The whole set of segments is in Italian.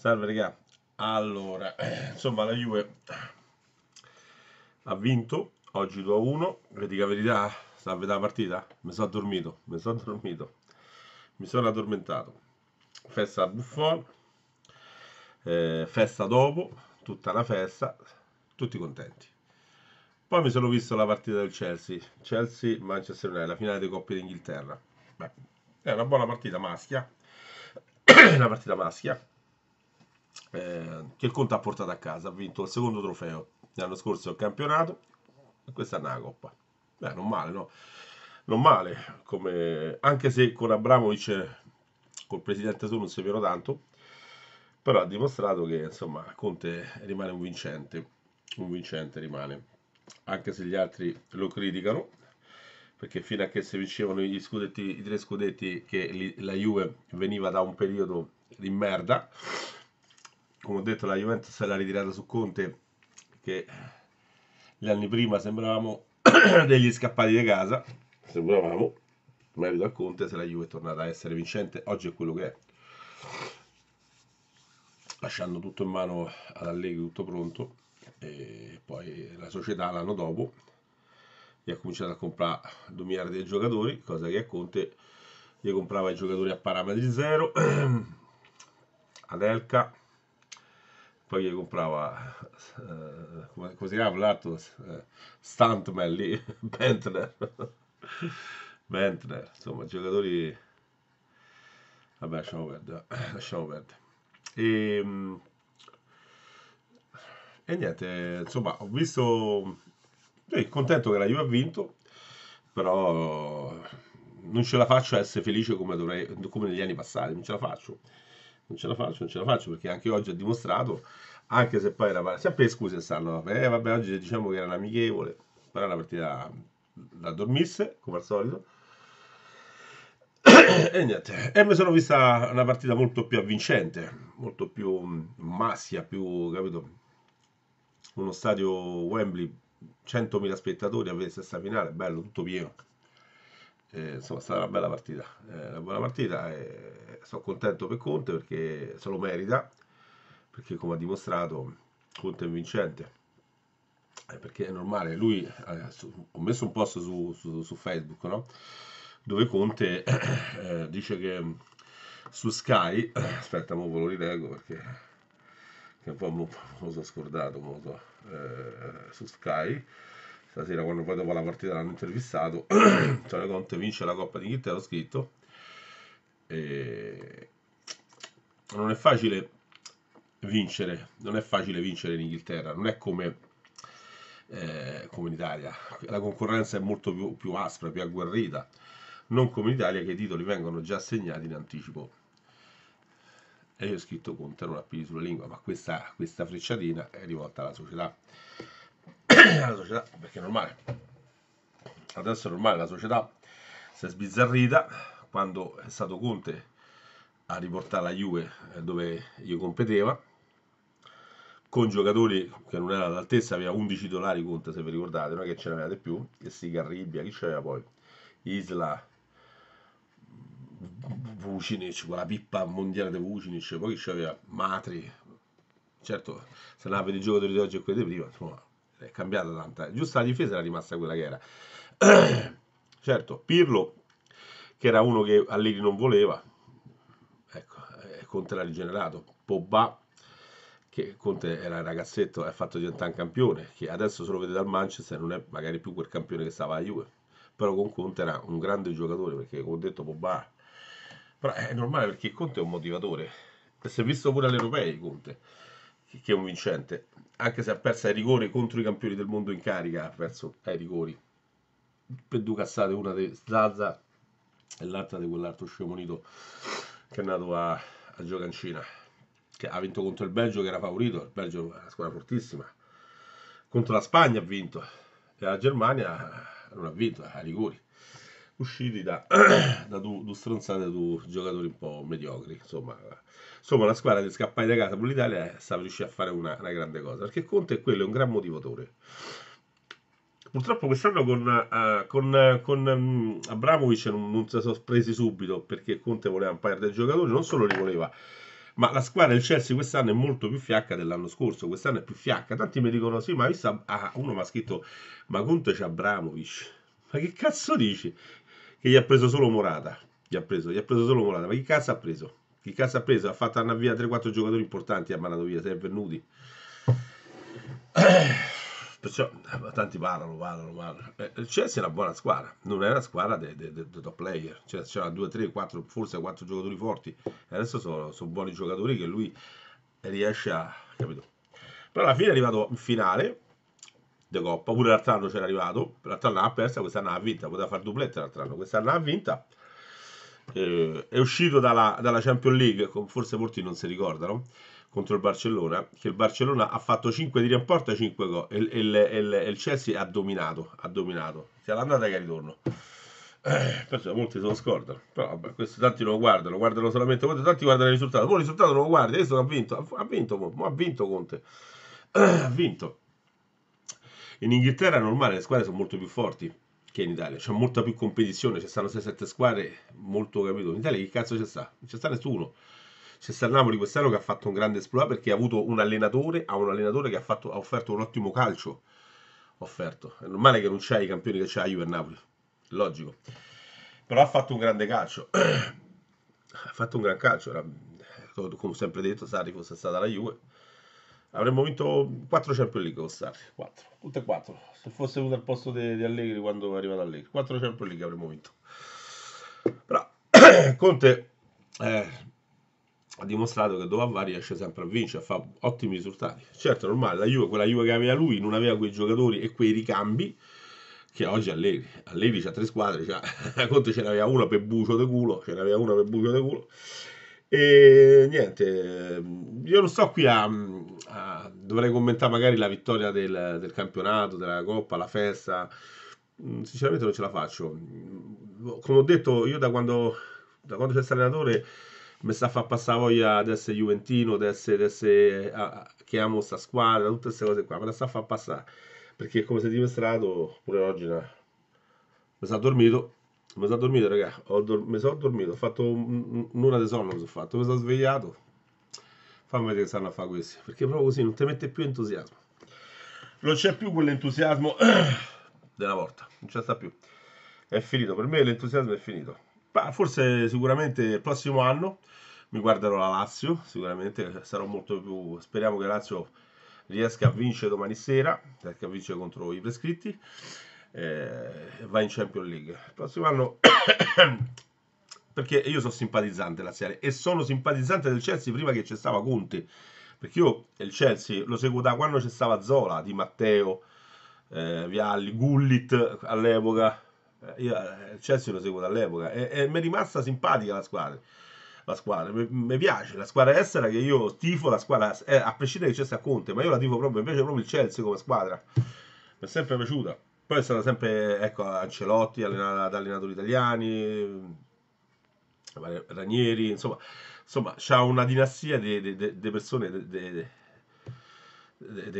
Salve regà, allora, insomma la Juve ha vinto, oggi 2-1, a vedi dica la verità, salve la partita, mi sono addormito, mi sono addormito, mi sono addormentato. Festa a Buffon, eh, festa dopo, tutta la festa, tutti contenti. Poi mi sono visto la partita del Chelsea, Chelsea-Manchester United, la finale di Coppe d'Inghilterra. Beh, è una buona partita maschia, una partita maschia eh, che il Conte ha portato a casa, ha vinto il secondo trofeo l'anno scorso al campionato e questa è una Coppa. Beh, non male, no? Non male, come... anche se con Abramovic, col presidente su non si vero tanto, però ha dimostrato che insomma Conte rimane un vincente, un vincente rimane, anche se gli altri lo criticano, perché fino a che si vincevano gli scudetti, i tre scudetti che li, la Juve veniva da un periodo di merda, come ho detto la Juventus l'ha ritirata su Conte che gli anni prima sembravamo degli scappati di casa sembravamo merito a Conte se la Juve è tornata a essere vincente oggi è quello che è lasciando tutto in mano ad Allegri tutto pronto e poi la società l'anno dopo gli ha cominciato a comprare 2 miliardi di giocatori cosa che a Conte gli comprava i giocatori a parametri zero Adelka poi gli comprava, eh, come, si chiama l'altro? Eh, Stuntman lì, Bentner. Bentner, insomma, giocatori... Vabbè, lasciamo perdere. Eh, lasciamo perdere. E, ehm, e niente, insomma, ho visto... Eh, contento che la Juve ha vinto, però non ce la faccio a essere felice come, dovrei, come negli anni passati, non ce la faccio non ce la faccio, non ce la faccio, perché anche oggi ha dimostrato, anche se poi era sempre scuse stanno, eh vabbè oggi diciamo che era un amichevole, però era una partita da dormisse, come al solito, e niente, e mi sono vista una partita molto più avvincente, molto più mm, massia, più, capito, uno stadio Wembley, 100.000 spettatori a vedere questa finale, bello, tutto pieno. Eh, insomma, è stata una bella partita, eh, una buona partita. E sono contento per Conte perché se lo merita, perché come ha dimostrato Conte è vincente. Eh, perché è normale, lui eh, ho messo un post su, su, su Facebook no? dove Conte eh, dice che mm, su Sky, aspetta, mo ve lo rilego perché che un po' me lo sono scordato, mo so, su Sky stasera quando poi dopo la partita l'hanno intervistato, Antonio Conte vince la Coppa d'Inghilterra, ho scritto, e... non è facile vincere, non è facile vincere in Inghilterra, non è come, eh, come in Italia, la concorrenza è molto più, più, aspra, più agguerrita, non come in Italia che i titoli vengono già assegnati in anticipo. E io ho scritto Conte non ha pili sulla lingua, ma questa, questa frecciatina è rivolta alla società. la società, perché è normale, adesso è normale, la società si è sbizzarrita quando è stato Conte a riportare la Juve eh, dove io competeva, con giocatori che non erano all'altezza, aveva 11 dollari Conte se vi ricordate, non è che ce n'aveva di più, che si Garribbia, chi c'era poi? Isla, Vucinic, quella pippa mondiale di Vucinic, poi chi c'aveva? Matri, certo se non per i giocatori di oggi e quelli di prima, insomma è cambiata tanta. Giusto la difesa era rimasta quella che era. certo, Pirlo, che era uno che Allegri non voleva, ecco, eh, Conte l'ha rigenerato. Pogba, che Conte era ragazzetto, ha fatto diventare un campione, che adesso se lo vede dal Manchester non è magari più quel campione che stava a Juve, però con Conte era un grande giocatore, perché come ho detto Pogba... Però è normale perché Conte è un motivatore, si è visto pure all'Europei Conte che è un vincente, anche se ha perso ai rigori contro i campioni del mondo in carica, ha perso ai rigori per due cassate, una di Zazza e l'altra di quell'altro scemonito che è nato a, a giocare in Cina, che ha vinto contro il Belgio che era favorito, il Belgio è una squadra fortissima, contro la Spagna ha vinto e la Germania non ha vinto, ai rigori usciti da, da due du stronzate, due giocatori un po' mediocri. Insomma, insomma la squadra di scappare da casa per l'Italia sta riuscendo a fare una, una, grande cosa, perché Conte è quello, è un gran motivatore. Purtroppo quest'anno con, uh, con, con um, Abramovic non, non si sono presi subito perché Conte voleva un paio di giocatori, non solo li voleva, ma la squadra del Chelsea quest'anno è molto più fiacca dell'anno scorso, quest'anno è più fiacca. Tanti mi dicono, sì, ma visto, ah, uno mi ha scritto, ma Conte c'è Abramovic. Ma che cazzo dici? che gli ha preso solo Morata. Gli ha preso, gli ha preso solo Morata. Ma chi cazzo ha preso? Chi cazzo ha preso? Ha fatto andare via 3-4 giocatori importanti, ha mandato via, sei venuti. Eh, perciò eh, tanti parlano, parlano, parlano. Eh, il Chelsea è una buona squadra, non è una squadra dei de, de, de top player, cioè c'era 2, 3, 4, forse 4 giocatori forti. E adesso sono, sono buoni giocatori che lui riesce a... capito? Però alla fine è arrivato in finale, di Coppa. Pure l'altro anno c'era arrivato, l'altro anno ha perso, quest'anno ha vinta, poteva fare dupletta l'altro anno, quest'anno ha vinta. Eh, è uscito dalla, dalla, Champions League, forse molti non si ricordano, contro il Barcellona, che il Barcellona ha fatto 5 di rimporta 5 gol e, e, e, e, il Chelsea ha dominato, ha dominato, sia l'andata che il ritorno. Eh, molti se lo scordano, però vabbè, questo tanti non lo guardano, guardano solamente Conte, tanti guardano il risultato, poi il risultato non lo guarda, adesso ha vinto, ha, vinto, ha vinto Conte, ha vinto. In Inghilterra è normale, le squadre sono molto più forti che in Italia, c'è molta più competizione, ci stanno 6-7 squadre, molto capito. In Italia che cazzo c'è sta? Non c'è sta nessuno. C'è sta il Napoli quest'anno che ha fatto un grande esploit perché ha avuto un allenatore, ha un allenatore che ha, fatto, ha offerto un ottimo calcio. Offerto. È normale che non c'è i campioni che c'ha Juve e Napoli. Logico. Però ha fatto un grande calcio. ha fatto un gran calcio, era, come sempre detto, Sarri fosse stata la Juve avremmo vinto 4 Champions League quest'anno 4, tutte e 4 se fosse venuto al posto di, Allegri quando è arrivato Allegri 4 Champions League avremmo vinto però Conte eh, ha dimostrato che dove va riesce sempre a vincere, fa ottimi risultati certo è normale, la Juve, quella Juve che aveva lui non aveva quei giocatori e quei ricambi che oggi Allegri, Allegri c'ha tre squadre, c'ha, Conte ce n'aveva una per bucio de culo, ce n'aveva una per bucio de culo e niente, io non sto qui a, a dovrei commentare magari la vittoria del, del, campionato, della coppa, la festa. Mm, sinceramente non ce la faccio. Come ho detto, io da quando, da quando c'è stato allenatore mi sta a far passare voglia di essere Juventino, di essere, essere a, che amo sta squadra, tutte queste cose qua, me la sta a far passare. Perché come si è dimostrato, pure oggi mi sta dormito mi sono dormito, raga. Dor- mi sono dormito. Ho fatto un'ora di sonno. Mi sono fatto. Mi sono svegliato. Fammi vedere che stanno a fare questi. Perché proprio così non ti mette più entusiasmo. Non c'è più quell'entusiasmo della volta. Non c'è sta più. È finito. Per me l'entusiasmo è finito. Ma forse sicuramente il prossimo anno mi guarderò la Lazio. Sicuramente sarò molto più. Speriamo che la Lazio riesca a vincere domani sera. Riesca a vincere contro i prescritti eh, va in Champions League. Il prossimo anno, perché io sono simpatizzante della Serie e sono simpatizzante del Chelsea prima che c'è stava Conte, perché io il Chelsea lo seguo da quando c'è stava Zola, Di Matteo, eh, Vialli, Gullit all'epoca. Eh, io eh, il Chelsea lo seguo dall'epoca e, e mi è rimasta simpatica la squadra la squadra. Mi piace la squadra estera che io tifo la squadra, eh, a prescindere che c'è sta Conte, ma io la tifo proprio, invece proprio il Chelsea come squadra. Mi è sempre piaciuta. Poi sono sempre, ecco, Ancelotti, allenato, ad allenatori italiani, Ranieri, insomma, insomma c'ha una dinastia di persone, di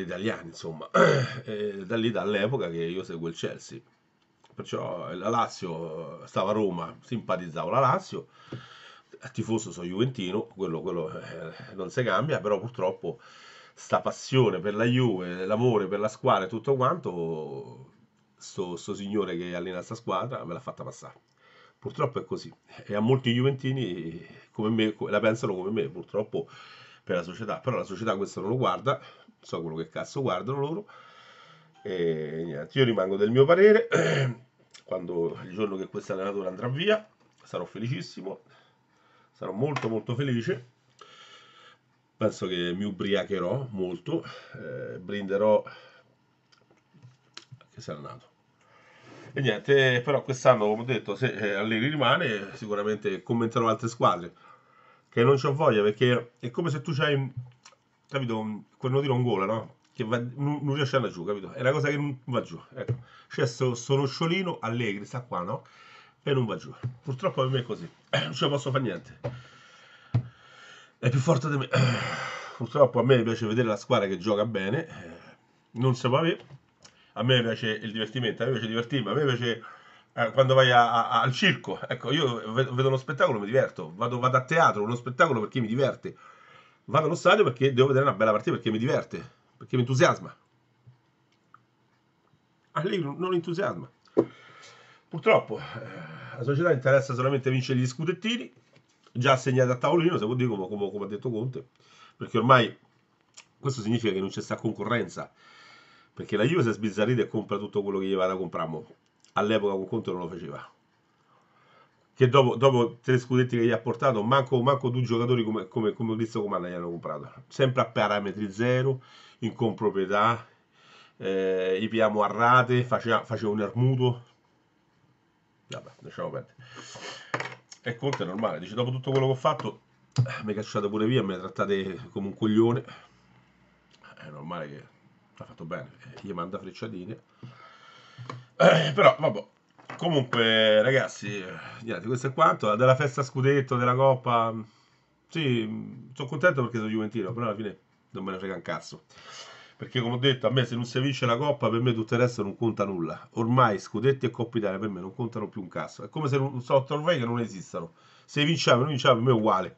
italiani, insomma, e da lì dall'epoca che io seguo il Chelsea. Perciò la Lazio stava a Roma, simpatizzavo la Lazio, tifoso sono Juventino, quello, quello eh, non si cambia, però purtroppo sta passione per la Juve, l'amore per la squadra e tutto quanto sto, sto signore che allena questa squadra me l'ha fatta passare. Purtroppo è così. E a molti Juventini come me, la pensano come me, purtroppo per la società. Però la società questo non lo guarda, so quello che cazzo guardano loro. E niente, io rimango del mio parere. Quando il giorno che questo allenatore andrà via, sarò felicissimo, sarò molto molto felice penso che mi ubriacherò molto, eh, brinderò che è andato. E niente, eh, però quest'anno, come ho detto, se eh, Allegri rimane, sicuramente commenterò altre squadre. Che non ho voglia, perché è come se tu c'hai, capito, quel tiro in gola, no? Che va, non, non riesce a andare giù, capito? È una cosa che non va giù. Ecco, c'è sto, sto nocciolino Allegri, sta qua, no? E non va giù. Purtroppo per me è così. non ce posso fare niente. È più forte di me. Purtroppo a me piace vedere la squadra che gioca bene. Non si può avere a me piace il divertimento, a me piace divertirmi, a me piace eh, quando vai a, a, al circo, ecco, io vedo uno spettacolo e mi diverto, vado, vado a teatro, uno spettacolo perché mi diverte, vado allo stadio perché devo vedere una bella partita, perché mi diverte, perché mi entusiasma. Ah, lì non entusiasma. Purtroppo eh, la società interessa solamente vincere gli scudettini, già assegnati a tavolino, se vuol dire come, come, come ha detto Conte, perché ormai questo significa che non c'è sta concorrenza perché la Juve si è sbizzarrita e compra tutto quello che gli va da comprare all'epoca con Conte non lo faceva che dopo, dopo, tre scudetti che gli ha portato manco, manco due giocatori come, come, come Cristo Comanda gli hanno comprato sempre a parametri zero in comproprietà eh, gli piamo a rate faceva, faceva un ermuto vabbè lasciamo perdere e Conte è normale dice dopo tutto quello che ho fatto mi cacciate pure via mi trattate come un coglione è normale che ha fatto bene, eh, gli manda frecciatine. Eh, però, vabbè. Comunque, ragazzi, eh, niente, questo è quanto. Della festa scudetto, della coppa... Sì, sono contento perché sono Juventino, però alla fine non me ne frega un cazzo. Perché come ho detto, a me se non si vince la coppa, per me tutto il resto non conta nulla. Ormai scudetti e Coppa Italia per me non contano più un cazzo. È come se non, so, ormai che non esistano. Se vinciamo non vinciamo, per me è uguale.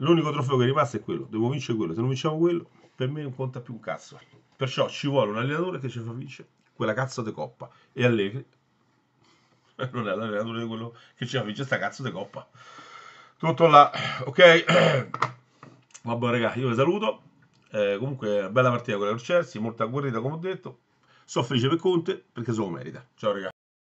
L'unico trofeo che è rimasto è quello, devo vincere quello, se non vinciamo quello, per me non conta più un cazzo. Perciò ci vuole un allenatore che ci fa vincere quella cazzo di coppa. E Allegri non è l'allenatore di quello che ci fa vincere questa cazzo di coppa. Tutto là, ok? Vabbè ragazzi, io vi saluto. Eh, comunque, bella partita quella del Chelsea, molto agguerrita come ho detto. Sono felice per Conte perché se lo merita. Ciao ragazzi.